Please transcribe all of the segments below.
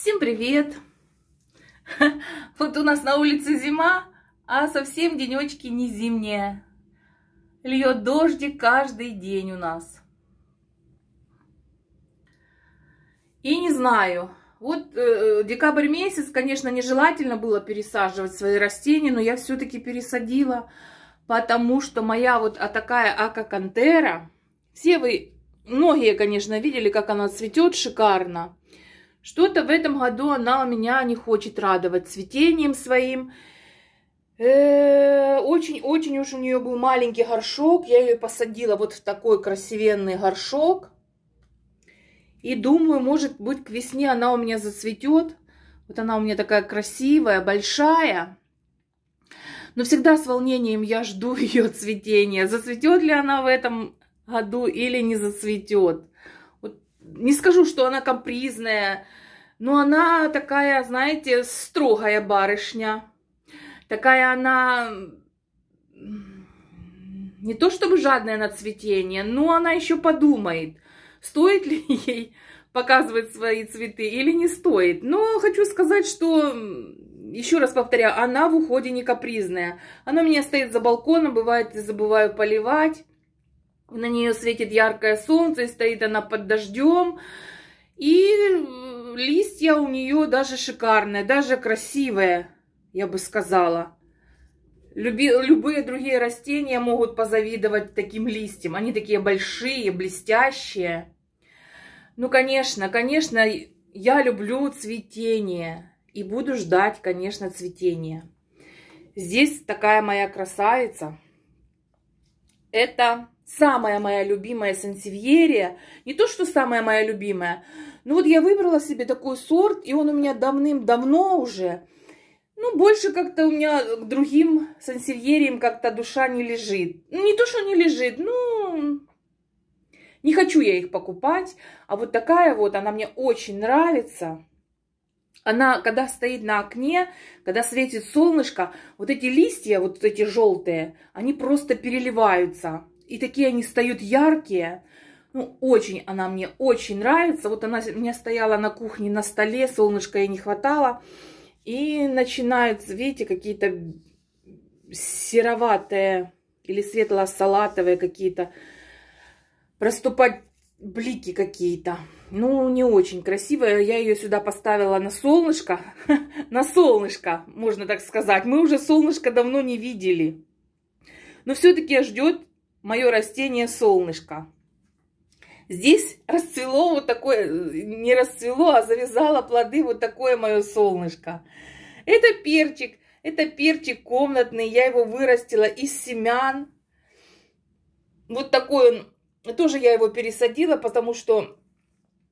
Всем привет! Вот у нас на улице зима, а совсем денечки не зимние. Льет дожди каждый день у нас. И не знаю, вот э, э декабрь месяц, конечно, нежелательно было пересаживать свои растения, но я все-таки пересадила, потому что моя вот а такая акакантера, все вы, многие, конечно, видели, как она цветет шикарно. Что-то в этом году она у меня не хочет радовать цветением своим. Э, очень-очень уж у нее был маленький горшок. Я ее посадила вот в такой красивенный горшок. И думаю, может быть, к весне она у меня зацветет. Вот она у меня такая красивая, большая. Но всегда с волнением я жду ее цветения. Зацветет ли она в этом году или не зацветет не скажу, что она капризная, но она такая, знаете, строгая барышня. Такая она не то чтобы жадная на цветение, но она еще подумает, стоит ли ей показывать свои цветы или не стоит. Но хочу сказать, что, еще раз повторяю, она в уходе не капризная. Она у меня стоит за балконом, бывает, забываю поливать на нее светит яркое солнце, и стоит она под дождем. И листья у нее даже шикарные, даже красивые, я бы сказала. Люби, любые другие растения могут позавидовать таким листьям. Они такие большие, блестящие. Ну, конечно, конечно, я люблю цветение. И буду ждать, конечно, цветения. Здесь такая моя красавица. Это самая моя любимая сансевьерия. Не то, что самая моя любимая. Но ну вот я выбрала себе такой сорт, и он у меня давным-давно уже. Ну, больше как-то у меня к другим сансевьериям как-то душа не лежит. Ну, не то, что не лежит, ну... Не хочу я их покупать. А вот такая вот, она мне очень нравится. Она, когда стоит на окне, когда светит солнышко, вот эти листья, вот эти желтые, они просто переливаются. И такие они стают яркие. Ну, очень она мне очень нравится. Вот она у меня стояла на кухне на столе, солнышко ей не хватало. И начинают, видите, какие-то сероватые или светло-салатовые какие-то проступать блики какие-то. Ну, не очень красивая. Я ее сюда поставила на солнышко. на солнышко, можно так сказать. Мы уже солнышко давно не видели. Но все-таки ждет мое растение солнышко. Здесь расцвело вот такое, не расцвело, а завязало плоды вот такое мое солнышко. Это перчик, это перчик комнатный, я его вырастила из семян. Вот такой он, тоже я его пересадила, потому что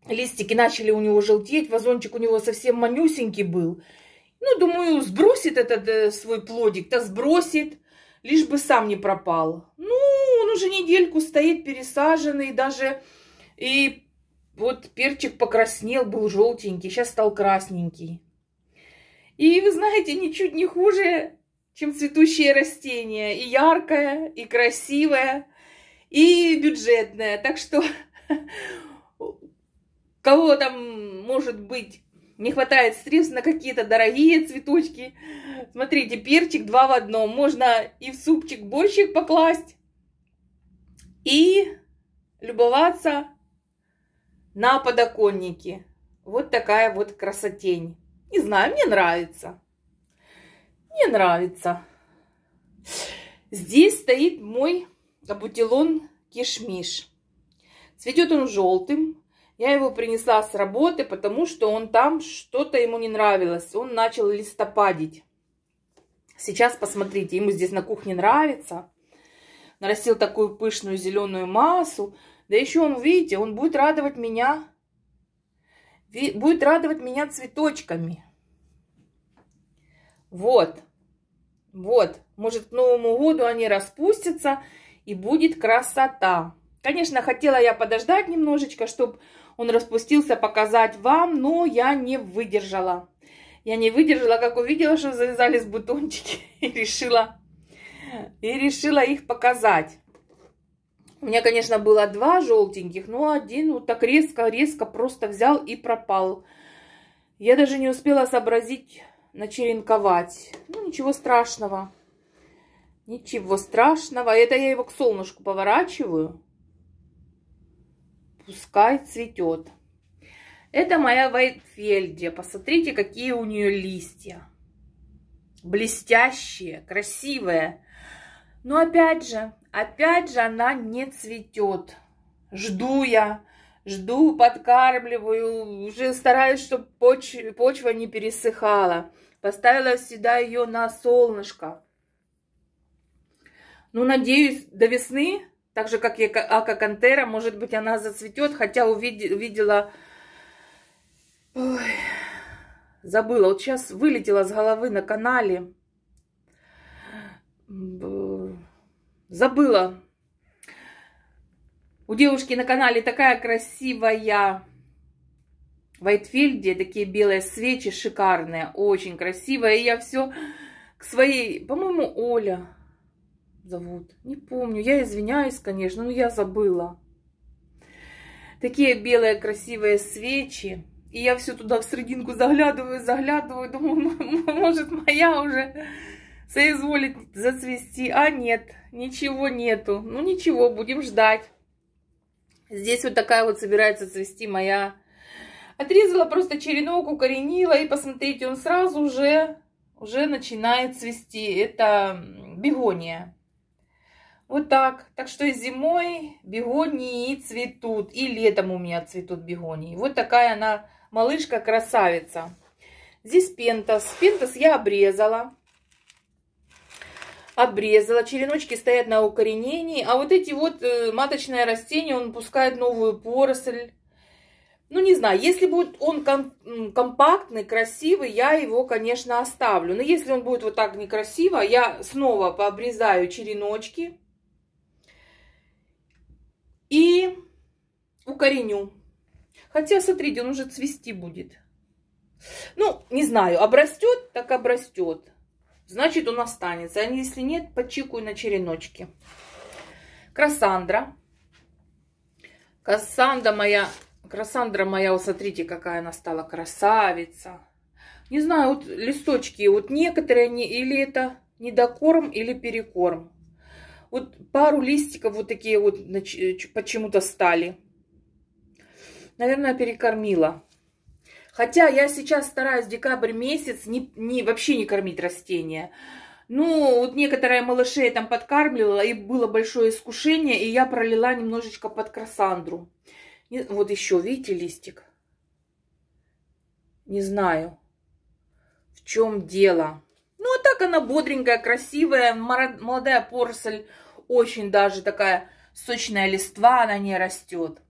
листики начали у него желтеть, вазончик у него совсем манюсенький был. Ну, думаю, сбросит этот э, свой плодик, то сбросит, лишь бы сам не пропал. Ну, уже недельку стоит пересаженный, даже и вот перчик покраснел, был желтенький, сейчас стал красненький. И вы знаете, ничуть не хуже, чем цветущее растение. И яркое, и красивое, и бюджетное. Так что кого там, может быть, не хватает средств на какие-то дорогие цветочки. Смотрите, перчик два в одном. Можно и в супчик борщик покласть, и любоваться на подоконнике. Вот такая вот красотень. Не знаю, мне нравится. Мне нравится. Здесь стоит мой бутилон кишмиш. Цветет он желтым. Я его принесла с работы, потому что он там что-то ему не нравилось. Он начал листопадить. Сейчас посмотрите, ему здесь на кухне нравится нарастил такую пышную зеленую массу. Да еще он, видите, он будет радовать меня, будет радовать меня цветочками. Вот, вот, может, к Новому году они распустятся, и будет красота. Конечно, хотела я подождать немножечко, чтобы он распустился, показать вам, но я не выдержала. Я не выдержала, как увидела, что завязались бутончики, и решила и решила их показать. У меня, конечно, было два желтеньких, но один вот так резко-резко просто взял и пропал. Я даже не успела сообразить начеренковать. Ну, ничего страшного. Ничего страшного. Это я его к солнышку поворачиваю. Пускай цветет. Это моя Вайтфельдия. Посмотрите, какие у нее листья. Блестящие, красивые. Но опять же, опять же она не цветет. Жду я, жду, подкармливаю, уже стараюсь, чтобы поч почва не пересыхала. Поставила всегда ее на солнышко. Ну, надеюсь, до весны, так же, как и Акакантера, может быть, она зацветет, хотя увидела... Увидела... Ой, забыла, вот сейчас вылетела с головы на канале. Забыла. У девушки на канале такая красивая Вайтфиль, где такие белые свечи шикарные, очень красивая. И я все к своей, по-моему, Оля зовут. Не помню, я извиняюсь, конечно, но я забыла. Такие белые красивые свечи. И я все туда в серединку заглядываю, заглядываю, думаю, может, моя уже соизволит зацвести. А нет, ничего нету. Ну ничего, будем ждать. Здесь вот такая вот собирается цвести моя. Отрезала просто черенок, укоренила. И посмотрите, он сразу уже, уже начинает цвести. Это бегония. Вот так. Так что и зимой бегонии цветут. И летом у меня цветут бегонии. Вот такая она малышка-красавица. Здесь пентас. Пентас я обрезала обрезала, череночки стоят на укоренении, а вот эти вот э, маточное растение, он пускает новую поросль. Ну, не знаю, если будет он компактный, красивый, я его, конечно, оставлю. Но если он будет вот так некрасиво, я снова пообрезаю череночки и укореню. Хотя, смотрите, он уже цвести будет. Ну, не знаю, обрастет, так обрастет значит он останется. А если нет, подчикую на череночки. Красандра. Красанда моя, красандра моя, вот смотрите, какая она стала красавица. Не знаю, вот листочки, вот некоторые они, или это недокорм, или перекорм. Вот пару листиков вот такие вот почему-то стали. Наверное, перекормила. Хотя я сейчас стараюсь декабрь месяц не, не, вообще не кормить растения. Ну, вот некоторые малыши я там подкармливала, и было большое искушение, и я пролила немножечко под красандру. Не, вот еще, видите, листик? Не знаю, в чем дело. Ну, а так она бодренькая, красивая, молодая поросль, очень даже такая сочная листва она не растет.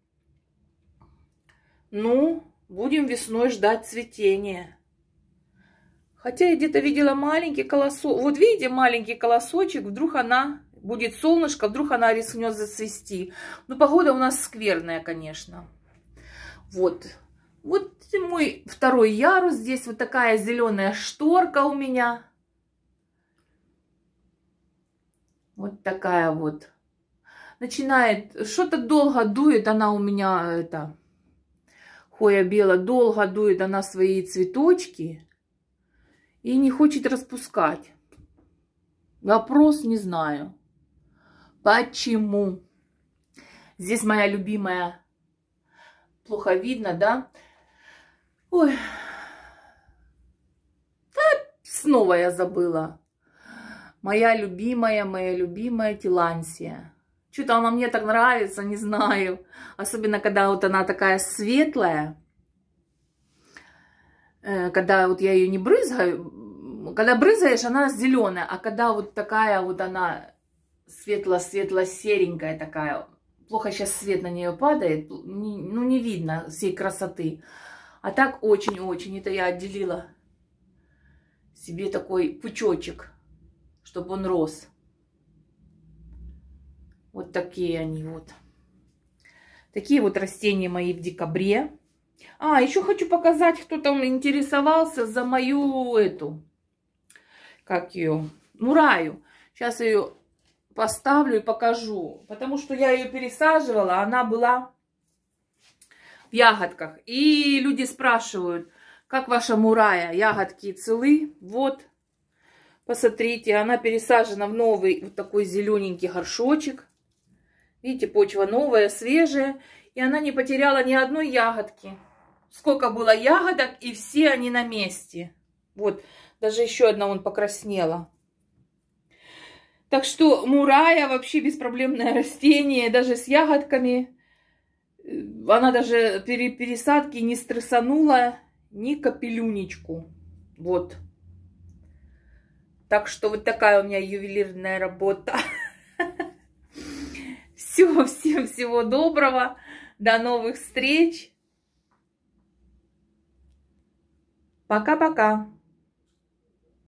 Ну, Будем весной ждать цветения. Хотя я где-то видела маленький колосок. Вот видите, маленький колосочек, вдруг она, будет солнышко, вдруг она рискнет зацвести. Но ну, погода у нас скверная, конечно. Вот. Вот мой второй ярус. Здесь вот такая зеленая шторка у меня. Вот такая вот. Начинает, что-то долго дует она у меня, это, Хоя-бела долго дует она свои цветочки и не хочет распускать. Вопрос не знаю. Почему? Здесь моя любимая. Плохо видно, да? Ой. Да, снова я забыла. Моя любимая, моя любимая Тилансия. Что-то она мне так нравится, не знаю. Особенно, когда вот она такая светлая. Э, когда вот я ее не брызгаю. Когда брызгаешь, она зеленая. А когда вот такая вот она светло-светло-серенькая такая. Плохо сейчас свет на нее падает. Ну, не видно всей красоты. А так очень-очень. Это я отделила себе такой пучочек, чтобы он рос. Вот такие они вот. Такие вот растения мои в декабре. А, еще хочу показать, кто там интересовался за мою эту, как ее, мураю. Сейчас ее поставлю и покажу. Потому что я ее пересаживала, она была в ягодках. И люди спрашивают, как ваша мурая, ягодки целы? Вот, посмотрите, она пересажена в новый вот такой зелененький горшочек. Видите, почва новая, свежая, и она не потеряла ни одной ягодки. Сколько было ягодок, и все они на месте. Вот, даже еще одна он покраснела. Так что мурая вообще беспроблемное растение, даже с ягодками. Э, она даже при пересадке не стрессанула ни капелюнечку. Вот. Так что вот такая у меня ювелирная работа. Всего всем всего доброго. До новых встреч. Пока-пока.